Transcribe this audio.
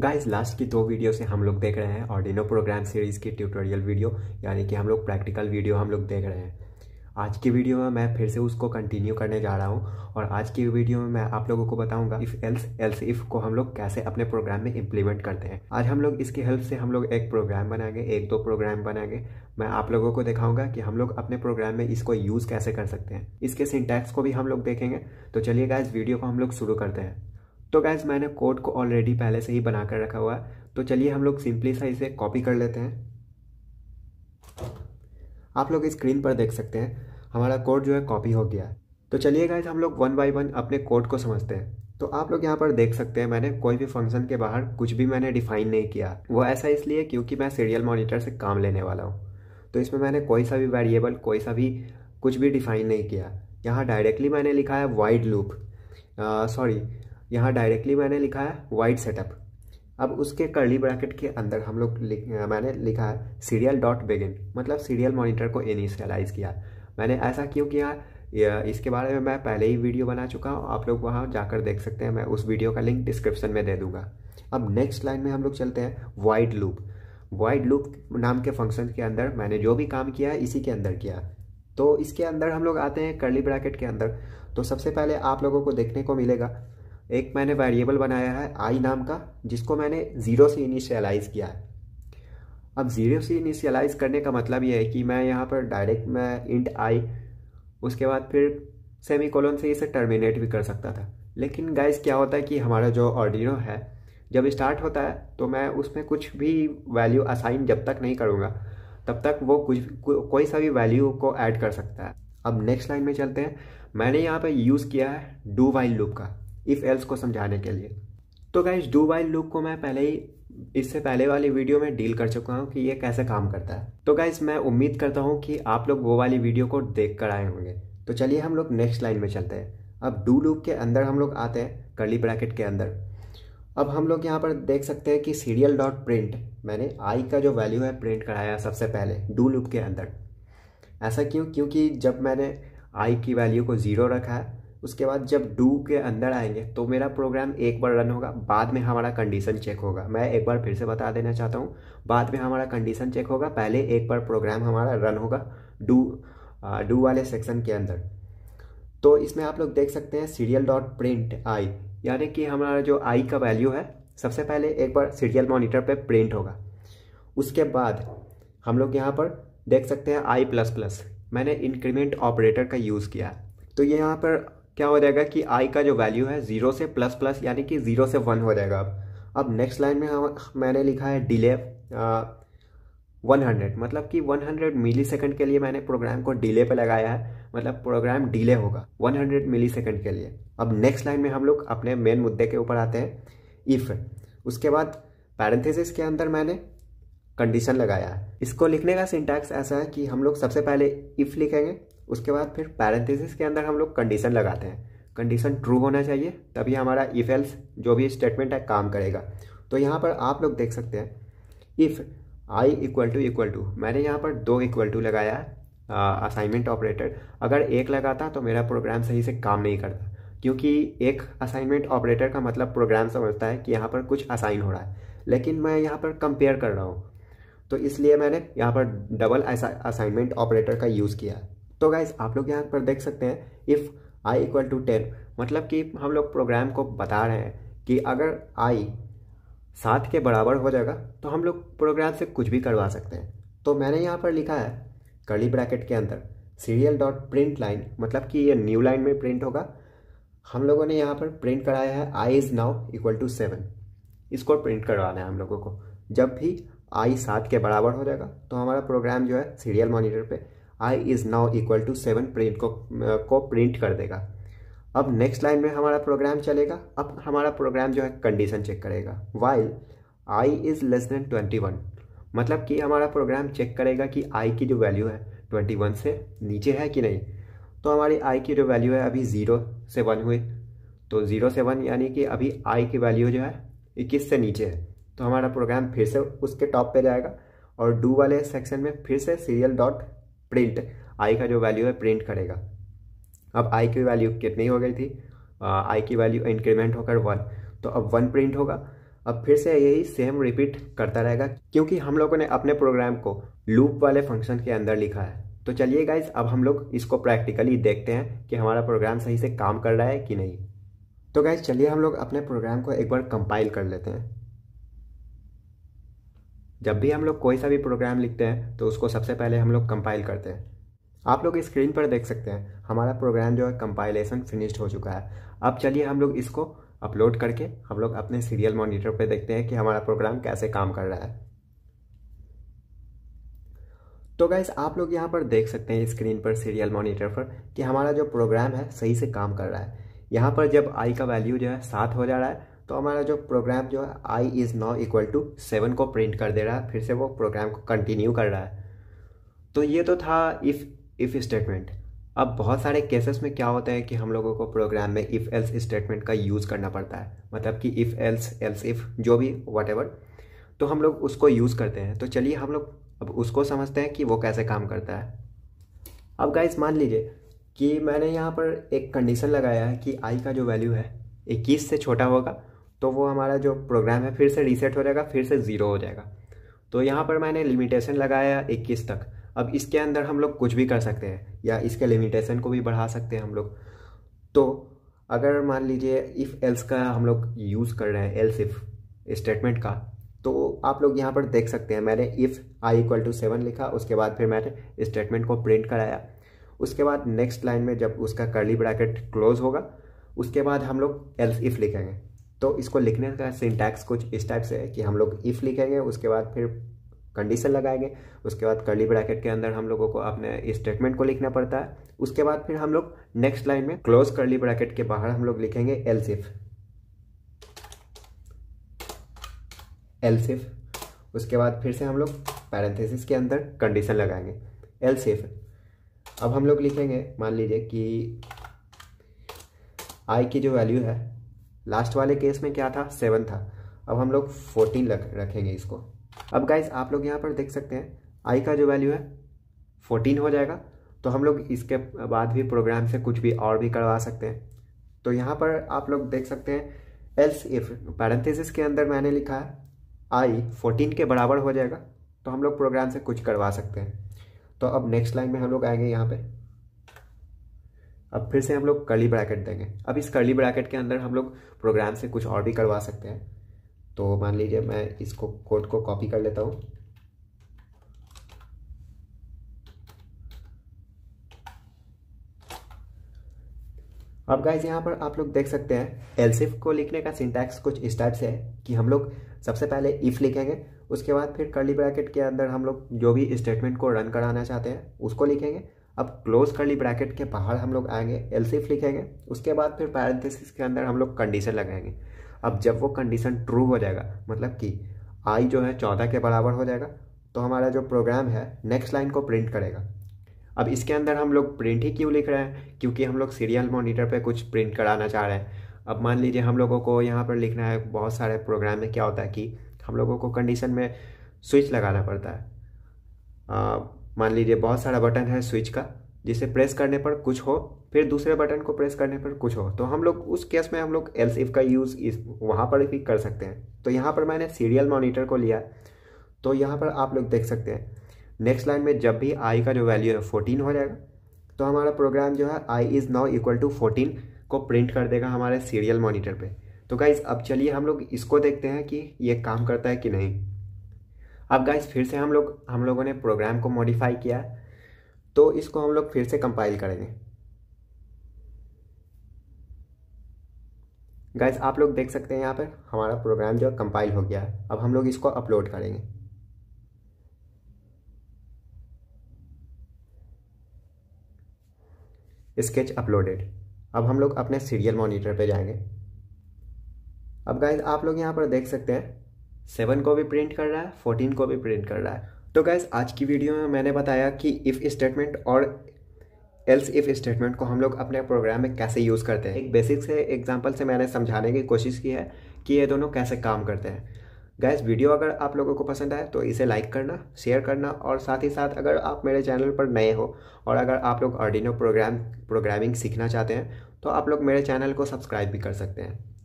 guys last की दो video से हम लोग देख रहे हैं ऑर्डिनो प्रोग्राम सीरीज़ की ट्यूटोरियल वीडियो यानी कि हम लोग प्रैक्टिकल वीडियो हम लोग देख रहे हैं आज की वीडियो में मैं फिर से उसको कंटिन्यू करने जा रहा हूँ और आज की वीडियो में मैं आप लोगों को बताऊंगा इफ़ एल्स एल्स इफ़ को हम लोग कैसे अपने प्रोग्राम में इम्प्लीमेंट करते हैं आज हम लोग इसकी हेल्प से हम लोग एक प्रोग्राम बनाएंगे एक दो प्रोग्राम बनाएंगे मैं आप लोगों को दिखाऊंगा कि हम लोग अपने प्रोग्राम में इसको यूज़ कैसे कर सकते हैं इसके सिंटैक्स को भी हम लोग देखेंगे तो चलिए गाइज वीडियो को हम लोग शुरू करते हैं तो गैस मैंने कोड को ऑलरेडी पहले से ही बना कर रखा हुआ है तो चलिए हम लोग सिंपली सा इसे कॉपी कर लेते हैं आप लोग स्क्रीन पर देख सकते हैं हमारा कोड जो है कॉपी हो गया है तो चलिए गाइज हम लोग वन बाई वन अपने कोड को समझते हैं तो आप लोग यहाँ पर देख सकते हैं मैंने कोई भी फंक्शन के बाहर कुछ भी मैंने डिफाइन नहीं किया वो ऐसा इसलिए क्योंकि मैं सीरियल मॉनिटर से काम लेने वाला हूँ तो इसमें मैंने कोई सा भी वेरिएबल कोई सा भी कुछ भी डिफाइन नहीं किया यहाँ डायरेक्टली मैंने लिखा है वाइड लूप सॉरी यहाँ डायरेक्टली मैंने लिखा है वाइड सेटअप अब उसके कर्ली ब्रैकेट के अंदर हम लोग लिख, मैंने लिखा है सीरियल डॉट बिगिन मतलब सीरियल मॉनिटर को इनिशियलाइज़ किया मैंने ऐसा क्यों किया इसके बारे में मैं पहले ही वीडियो बना चुका हूँ आप लोग वहाँ जाकर देख सकते हैं मैं उस वीडियो का लिंक डिस्क्रिप्शन में दे दूंगा अब नेक्स्ट लाइन में हम लोग चलते हैं वाइड लूप वाइड लूप नाम के फंक्शन के अंदर मैंने जो भी काम किया है इसी के अंदर किया तो इसके अंदर हम लोग आते हैं कर्ली ब्रैकेट के अंदर तो सबसे पहले आप लोगों को देखने को मिलेगा एक मैंने वेरिएबल बनाया है आई नाम का जिसको मैंने ज़ीरो से इनिशियलाइज़ किया है अब ज़ीरो से इनिशियलाइज़ करने का मतलब ये है कि मैं यहाँ पर डायरेक्ट मैं इंट आई उसके बाद फिर सेमी कोलोन से इसे टर्मिनेट भी कर सकता था लेकिन गाइस क्या होता है कि हमारा जो ऑर्डिनो है जब स्टार्ट होता है तो मैं उसमें कुछ भी वैल्यू असाइन जब तक नहीं करूँगा तब तक वो कुछ को, कोई सा भी वैल्यू को ऐड कर सकता है अब नेक्स्ट लाइन में चलते हैं मैंने यहाँ पर यूज़ किया है डू वाइल लूप का इफ़ एल्स को समझाने के लिए तो गाइज डू वाइल लूप को मैं पहले ही इससे पहले वाली वीडियो में डील कर चुका हूँ कि ये कैसे काम करता है तो गाइज मैं उम्मीद करता हूँ कि आप लोग वो वाली वीडियो को देख कर आए होंगे तो चलिए हम लोग नेक्स्ट लाइन में चलते हैं अब डू लूप के अंदर हम लोग आते हैं कर्ली ब्रैकेट के अंदर अब हम लोग यहाँ पर देख सकते हैं कि सीरियल डॉट प्रिंट मैंने आई का जो वैल्यू है प्रिंट कराया सबसे पहले डू लूप के अंदर ऐसा क्यों क्योंकि जब मैंने आई की वैल्यू को ज़ीरो रखा है उसके बाद जब डू के अंदर आएंगे तो मेरा प्रोग्राम एक बार रन होगा बाद में हमारा कंडीशन चेक होगा मैं एक बार फिर से बता देना चाहता हूँ बाद में हमारा कंडीशन चेक होगा पहले एक बार प्रोग्राम हमारा रन होगा डू डू वाले सेक्शन के अंदर तो इसमें आप लोग देख सकते हैं सीरियल डॉट प्रिंट आई यानी कि हमारा जो आई का वैल्यू है सबसे पहले एक बार सीरियल मॉनिटर पर प्रिंट होगा उसके बाद हम लोग यहाँ पर देख सकते हैं आई प्लस प्लस मैंने इंक्रीमेंट ऑपरेटर का यूज़ किया तो ये यहाँ पर क्या हो जाएगा कि आई का जो वैल्यू है जीरो से प्लस प्लस यानी कि जीरो से वन हो जाएगा अब अब नेक्स्ट लाइन में हम मैंने लिखा है डिले वन हंड्रेड मतलब कि वन हंड्रेड मिली सेकेंड के लिए मैंने प्रोग्राम को डिले पे लगाया है मतलब प्रोग्राम डिले होगा वन हंड्रेड मिली सेकेंड के लिए अब नेक्स्ट लाइन में हम लोग अपने मेन मुद्दे के ऊपर आते हैं इफ़ उसके बाद पैरेंथेसिस के अंदर मैंने कंडीशन लगाया है इसको लिखने का सिंटैक्स ऐसा है कि हम लोग सबसे पहले इफ़ लिखेंगे उसके बाद फिर पैरेंथेसिस के अंदर हम लोग कंडीशन लगाते हैं कंडीशन ट्रू होना चाहिए तभी हमारा इफ एल्स जो भी स्टेटमेंट है काम करेगा तो यहाँ पर आप लोग देख सकते हैं if I equal to equal to मैंने यहाँ पर दो इक्वल टू लगाया असाइनमेंट ऑपरेटर अगर एक लगाता तो मेरा प्रोग्राम सही से काम नहीं करता क्योंकि एक असाइनमेंट ऑपरेटर का मतलब प्रोग्राम समझता है कि यहाँ पर कुछ असाइन हो रहा है लेकिन मैं यहाँ पर कंपेयर कर रहा हूँ तो इसलिए मैंने यहाँ पर डबल असाइनमेंट ऑपरेटर का यूज़ किया है तो गाइज आप लोग यहाँ पर देख सकते हैं if I equal to ten मतलब कि हम लोग प्रोग्राम को बता रहे हैं कि अगर आई सात के बराबर हो जाएगा तो हम लोग प्रोग्राम से कुछ भी करवा सकते हैं तो मैंने यहाँ पर लिखा है कर्ली ब्रैकेट के अंदर सीरियल डॉट प्रिंट लाइन मतलब कि ये न्यू लाइन में प्रिंट होगा हम लोगों ने यहाँ पर प्रिंट कराया है I is now equal to seven इसको प्रिंट करवाना है हम लोगों को जब भी आई सात के बराबर हो जाएगा तो हमारा प्रोग्राम जो है सीरियल मॉनिटर पे I is now equal to seven print को को प्रिंट कर देगा अब नेक्स्ट लाइन में हमारा प्रोग्राम चलेगा अब हमारा प्रोग्राम जो है कंडीशन चेक करेगा while I is less than twenty one मतलब कि हमारा प्रोग्राम चेक करेगा कि आई की जो वैल्यू है ट्वेंटी वन से नीचे है कि नहीं तो हमारी आई की जो वैल्यू है अभी ज़ीरो से वन हुई तो ज़ीरो से वन यानी कि अभी आई की वैल्यू जो है इक्कीस से नीचे है तो हमारा प्रोग्राम फिर से उसके टॉप पर जाएगा और डू वाले सेक्शन में फिर से सीरियल डॉट प्रिंट आई का जो वैल्यू है प्रिंट करेगा अब आई की वैल्यू कितनी हो गई थी आई की वैल्यू इंक्रीमेंट होकर वन तो अब वन प्रिंट होगा अब फिर से यही सेम रिपीट करता रहेगा क्योंकि हम लोगों ने अपने प्रोग्राम को लूप वाले फंक्शन के अंदर लिखा है तो चलिए गाइज अब हम लोग इसको प्रैक्टिकली देखते हैं कि हमारा प्रोग्राम सही से काम कर रहा है कि नहीं तो गाइज चलिए हम लोग अपने प्रोग्राम को एक बार कंपाइल कर लेते हैं जब भी हम लोग कोई सा भी प्रोग्राम लिखते हैं तो उसको सबसे पहले हम लोग कंपाइल करते हैं आप लोग स्क्रीन पर देख सकते हैं हमारा प्रोग्राम जो है कंपाइलेशन फिनिश्ड हो चुका है अब चलिए हम लोग इसको अपलोड करके हम लोग अपने सीरियल मॉनिटर पर देखते हैं कि हमारा प्रोग्राम कैसे काम कर रहा है तो गैस आप लोग यहाँ पर देख सकते हैं स्क्रीन पर सीरियल मॉनिटर पर कि हमारा जो प्रोग्राम है सही से काम कर रहा है यहाँ पर जब आई का वैल्यू जो है सात हो जा रहा है तो हमारा जो प्रोग्राम जो है I is now equal to seven को प्रिंट कर दे रहा है फिर से वो प्रोग्राम को कंटिन्यू कर रहा है तो ये तो था इफ़ इफ़ स्टेटमेंट अब बहुत सारे केसेस में क्या होता है कि हम लोगों को प्रोग्राम में इफ़ एल्स स्टेटमेंट का यूज़ करना पड़ता है मतलब कि इफ़ एल्स एल्स इफ़ जो भी वट तो हम लोग उसको यूज़ करते हैं तो चलिए हम लोग अब उसको समझते हैं कि वो कैसे काम करता है अब गाइज मान लीजिए कि मैंने यहाँ पर एक कंडीशन लगाया है कि आई का जो वैल्यू है इक्कीस से छोटा होगा तो वो हमारा जो प्रोग्राम है फिर से रीसेट हो जाएगा फिर से ज़ीरो हो जाएगा तो यहाँ पर मैंने लिमिटेशन लगाया इक्कीस तक अब इसके अंदर हम लोग कुछ भी कर सकते हैं या इसके लिमिटेशन को भी बढ़ा सकते हैं हम लोग तो अगर मान लीजिए इफ़ एल्स का हम लोग यूज़ कर रहे हैं एल्स इफ़ स्टेटमेंट का तो आप लोग यहाँ पर देख सकते हैं मैंने if I equal to seven लिखा उसके बाद फिर मैंने स्टेटमेंट को प्रिंट कराया उसके बाद नेक्स्ट लाइन में जब उसका कर्ली ब्रैकेट क्लोज होगा उसके बाद हम लोग एल्स इफ़ लिखेंगे तो इसको लिखने का सिंटैक्स कुछ इस टाइप से है कि हम लोग इफ़ लिखेंगे उसके बाद फिर कंडीशन लगाएंगे उसके बाद कर्ली ब्रैकेट के अंदर हम लोगों को अपने स्टेटमेंट को लिखना पड़ता है उसके बाद फिर हम लोग नेक्स्ट लाइन में क्लोज कर्ली ब्रैकेट के बाहर हम लोग लिखेंगे एलसिफ एलसिफ उसके बाद फिर से हम लोग पैरेंथेसिस के अंदर कंडीशन लगाएंगे एलसिफ अब हम लोग लिखेंगे मान लीजिए कि आई की जो वैल्यू है लास्ट वाले केस में क्या था सेवन था अब हम लोग फोर्टीन रखेंगे इसको अब गाइज आप लोग यहाँ पर देख सकते हैं आई का जो वैल्यू है फोर्टीन हो जाएगा तो हम लोग इसके बाद भी प्रोग्राम से कुछ भी और भी करवा सकते हैं तो यहाँ पर आप लोग देख सकते हैं एल्स इफ पैरेंथेसिस के अंदर मैंने लिखा है आई फोर्टीन के बराबर हो जाएगा तो हम लोग प्रोग्राम से कुछ करवा सकते हैं तो अब नेक्स्ट लाइन में हम लोग आएंगे यहाँ पे अब फिर से हम लोग कर्ली ब्रैकेट देंगे अब इस कर्ली ब्रैकेट के अंदर हम लोग प्रोग्राम से कुछ और भी करवा सकते हैं तो मान लीजिए मैं इसको कोड को कॉपी कर लेता हूँ अब गाइज यहाँ पर आप लोग देख सकते हैं एलसीफ को लिखने का सिंटैक्स कुछ इस टाइप से है कि हम लोग सबसे पहले इफ़ लिखेंगे उसके बाद फिर कर्ली ब्रैकेट के अंदर हम लोग जो भी स्टेटमेंट को रन कराना चाहते हैं उसको लिखेंगे अब क्लोज कर ली ब्रैकेट के बाहर हम लोग आएंगे एल लिखेंगे उसके बाद फिर पैरेंथेसिस के अंदर हम लोग कंडीशन लगाएंगे अब जब वो कंडीशन ट्रू हो जाएगा मतलब कि आई जो है चौदह के बराबर हो जाएगा तो हमारा जो प्रोग्राम है नेक्स्ट लाइन को प्रिंट करेगा अब इसके अंदर हम लोग प्रिंट ही क्यों लिख रहे हैं क्योंकि हम लोग सीरियल मोनिटर पर कुछ प्रिंट कराना चाह रहे हैं अब मान लीजिए हम लोगों को यहाँ पर लिखना है बहुत सारे प्रोग्राम में क्या होता है कि हम लोगों को कंडीशन में स्विच लगाना पड़ता है आ, मान लीजिए बहुत सारा बटन है स्विच का जिसे प्रेस करने पर कुछ हो फिर दूसरे बटन को प्रेस करने पर कुछ हो तो हम लोग उस केस में हम लोग एल सीफ का यूज़ इस वहाँ पर भी कर सकते हैं तो यहाँ पर मैंने सीरियल मॉनिटर को लिया तो यहाँ पर आप लोग देख सकते हैं नेक्स्ट लाइन में जब भी आई का जो वैल्यू है फोर्टीन हो जाएगा तो हमारा प्रोग्राम जो है I is now equal to fourteen को प्रिंट कर देगा हमारे सीरियल मॉनिटर पे तो गाइज़ अब चलिए हम लोग इसको देखते हैं कि ये काम करता है कि नहीं अब गाइस फिर से हम लोग हम लोगों ने प्रोग्राम को मॉडिफाई किया तो इसको हम लोग फिर से कंपाइल करेंगे गाइस आप लोग देख सकते हैं यहाँ पर हमारा प्रोग्राम जो है कंपाइल हो गया अब हम लोग इसको अपलोड करेंगे स्केच अपलोडेड अब हम लोग अपने सीरियल मॉनिटर पे जाएंगे अब गाइज आप लोग यहाँ पर देख सकते हैं सेवन को भी प्रिंट कर रहा है फोर्टीन को भी प्रिंट कर रहा है तो गैस आज की वीडियो में मैंने बताया कि इफ़ स्टेटमेंट और एल्स इफ स्टेटमेंट को हम लोग अपने प्रोग्राम में कैसे यूज़ करते हैं एक बेसिक से एग्जांपल से मैंने समझाने की कोशिश की है कि ये दोनों कैसे काम करते हैं गैस वीडियो अगर आप लोगों को पसंद आए तो इसे लाइक करना शेयर करना और साथ ही साथ अगर आप मेरे चैनल पर नए हो और अगर आप लोग ऑर्डिनो प्रोग्राम प्रोग्रामिंग सीखना चाहते हैं तो आप लोग मेरे चैनल को सब्सक्राइब भी कर सकते हैं